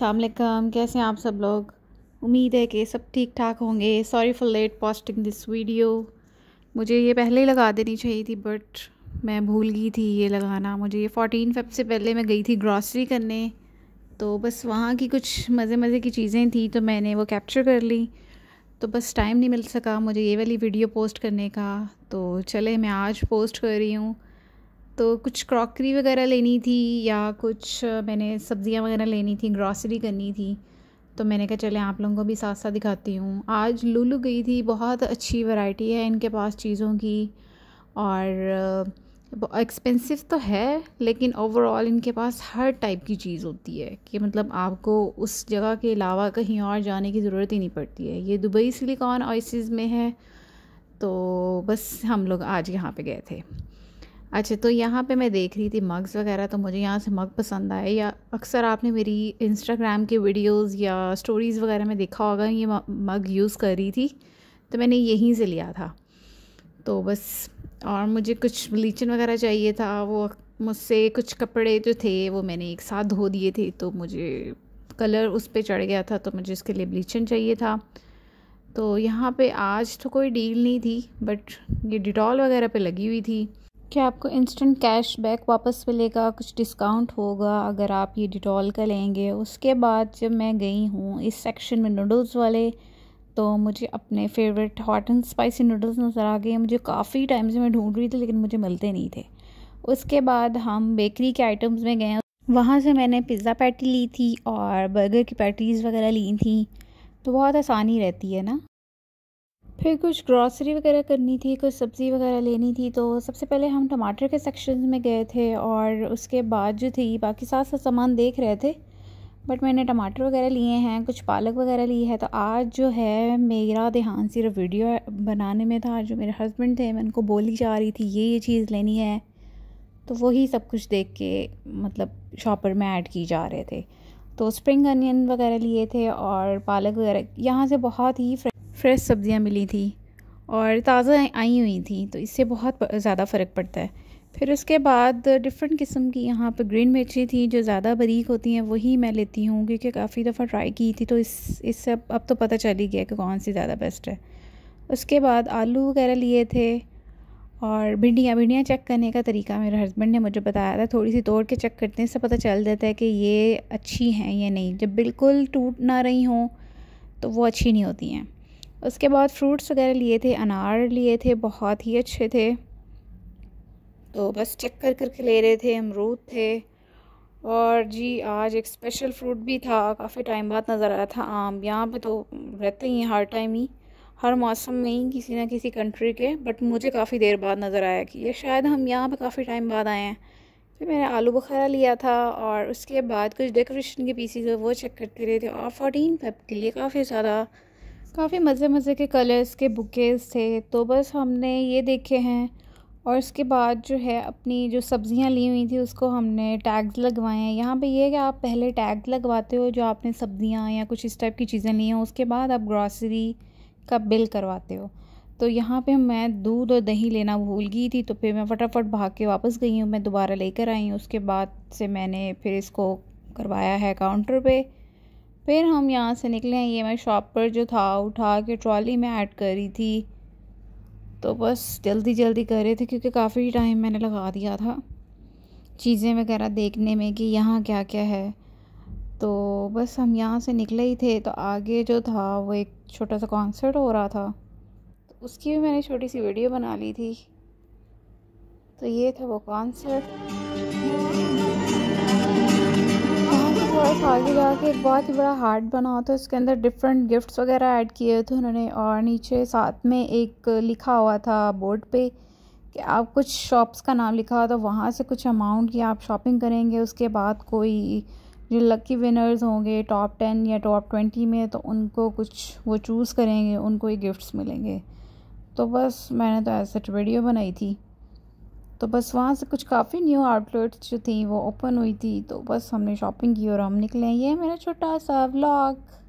असलकम कैसे हैं आप सब लोग उम्मीद है कि सब ठीक ठाक होंगे sorry for late posting this video मुझे ये पहले ही लगा देनी चाहिए थी बट मैं भूल गई थी ये लगाना मुझे ये फ़ोटीन फेब से पहले मैं गई थी ग्रॉसरी करने तो बस वहाँ की कुछ मज़े मज़े की चीज़ें थी तो मैंने वो कैप्चर कर ली तो बस टाइम नहीं मिल सका मुझे ये वाली वीडियो पोस्ट करने का तो चले मैं आज पोस्ट कर रही हूँ तो कुछ क्रॉकरी वगैरह लेनी थी या कुछ मैंने सब्ज़ियाँ वगैरह लेनी थी ग्रॉसरी करनी थी तो मैंने कहा चले आप लोगों को भी साथ साथ दिखाती हूँ आज लुलू गई थी बहुत अच्छी वैरायटी है इनके पास चीज़ों की और एक्सपेंसिव तो है लेकिन ओवरऑल इनके पास हर टाइप की चीज़ होती है कि मतलब आपको उस जगह के अलावा कहीं और जाने की ज़रूरत ही नहीं पड़ती है ये दुबई सिलिकॉन ऑइसिस में है तो बस हम लोग आज यहाँ पे गए थे अच्छा तो यहाँ पे मैं देख रही थी मग्स वगैरह तो मुझे यहाँ से मग पसंद आए या अक्सर आपने मेरी इंस्टाग्राम की वीडियोस या स्टोरीज़ वगैरह में देखा होगा ये मग यूज़ कर रही थी तो मैंने यहीं से लिया था तो बस और मुझे कुछ ब्लीचन वगैरह चाहिए था वो मुझसे कुछ कपड़े जो थे वो मैंने एक साथ धो दिए थे तो मुझे कलर उस पर चढ़ गया था तो मुझे इसके लिए ब्लीचन चाहिए था तो यहाँ पे आज तो कोई डील नहीं थी बट ये डिटॉल वगैरह पे लगी हुई थी क्या आपको इंस्टेंट कैश बैक वापस मिलेगा कुछ डिस्काउंट होगा अगर आप ये डिटॉल का लेंगे उसके बाद जब मैं गई हूँ इस सेक्शन में नूडल्स वाले तो मुझे अपने favourite hot and spicy noodles नज़र आ गए मुझे काफ़ी टाइम से मैं ढूंढ रही थी लेकिन मुझे मिलते नहीं थे उसके बाद हम बेकरी के आइटम्स में गए वहाँ से मैंने पिज़्ज़ा पैटी ली थी और बर्गर की पैटीज़ वगैरह ली थी तो बहुत आसानी रहती है ना फिर कुछ ग्रॉसरी वगैरह करनी थी कुछ सब्ज़ी वगैरह लेनी थी तो सबसे पहले हम टमाटर के सेक्शन में गए थे और उसके बाद जो थी बाकी सात सा सामान देख रहे थे बट मैंने टमाटर वगैरह लिए हैं कुछ पालक वगैरह ली है तो आज जो है मेरा ध्यान सिर्फ वीडियो बनाने में था जो मेरे हस्बैंड थे मैं उनको बोली जा रही थी ये ये चीज़ लेनी है तो वही सब कुछ देख के मतलब शॉपर में ऐड की जा रहे थे तो स्प्रिंग अनियन वगैरह लिए थे और पालक वगैरह यहाँ से बहुत ही फ्रेश सब्ज़ियाँ मिली थी और ताज़ा आई हुई थी तो इससे बहुत ज़्यादा फ़र्क पड़ता है फिर उसके बाद डिफरेंट किस्म की यहाँ पर ग्रीन मिर्ची थी जो ज़्यादा बरीक होती हैं वही मैं लेती हूँ क्योंकि काफ़ी दफ़ा ट्राई की थी तो इस इससे अब अब तो पता चल ही गया कि कौन सी ज़्यादा बेस्ट है उसके बाद आलू वगैरह लिए थे और भिंडियाँ भिंडियाँ चेक करने का तरीका मेरे हस्बैंड ने मुझे बताया था थोड़ी सी तोड़ के चेक करते हैं इससे पता चल जाता है कि ये अच्छी हैं या नहीं जब बिल्कुल टूट ना रही हों तो वो अच्छी नहीं होती हैं उसके बाद फ्रूट्स वगैरह लिए थे अनार लिए थे बहुत ही अच्छे थे तो बस चेक कर करके ले रहे थे अमरूद थे और जी आज एक स्पेशल फ्रूट भी था काफ़ी टाइम बाद नज़र आया था आम यहाँ पे तो रहते ही हैं हर टाइम ही हर मौसम में ही किसी ना किसी कंट्री के बट मुझे काफ़ी देर बाद नज़र आया कि ये शायद हम यहाँ पे काफ़ी टाइम बाद आए हैं फिर मैंने आलू बुखारा लिया था और उसके बाद कुछ डेकोरेशन के पीसीज वो चेक करते रहे थे और फोर्टीन फेब के लिए काफ़ी ज़्यादा काफ़ी मज़े मज़े के कलर्स के बुकेज़ थे तो बस हमने ये देखे हैं और इसके बाद जो है अपनी जो सब्ज़ियाँ ली हुई थी उसको हमने टैग्स लगवाए हैं यहाँ पे ये है कि आप पहले टैग लगवाते हो जो आपने सब्ज़ियाँ या कुछ इस टाइप की चीज़ें ली हैं उसके बाद आप ग्रॉसरी का बिल करवाते हो तो यहाँ पे मैं दूध और दही लेना भूल गई थी तो फिर मैं फटाफट भाग के वापस गई हूँ मैं दोबारा लेकर आई हूँ उसके बाद से मैंने फिर इसको करवाया है काउंटर पर फिर हम यहाँ से निकले हैं ये मैं शॉप पर जो था उठा के ट्रॉली में ऐड करी थी तो बस जल्दी जल्दी कर रहे थे क्योंकि काफ़ी टाइम मैंने लगा दिया था चीज़ें वगैरह देखने में कि यहाँ क्या क्या है तो बस हम यहाँ से निकले ही थे तो आगे जो था वो एक छोटा सा कॉन्सर्ट हो रहा था तो उसकी भी मैंने छोटी सी वीडियो बना ली थी तो ये था वो कॉन्सर्ट आगे जाके एक बहुत ही बड़ा हार्ट बना हुआ था उसके अंदर डिफरेंट गिफ्ट्स वगैरह ऐड किए थे उन्होंने और नीचे साथ में एक लिखा हुआ था बोर्ड पे कि आप कुछ शॉप्स का नाम लिखा हुआ था वहाँ से कुछ अमाउंट की आप शॉपिंग करेंगे उसके बाद कोई जो लकी विनर्स होंगे टॉप टेन या टॉप ट्वेंटी में तो उनको कुछ वो चूज़ करेंगे उनको ही गिफ्ट्स मिलेंगे तो बस मैंने तो ऐसे वीडियो बनाई थी तो बस वहाँ से कुछ काफ़ी न्यू आउटलेट्स जो थी वो ओपन हुई थी तो बस हमने शॉपिंग की और हम निकले ये मेरा छोटा सा ब्लॉग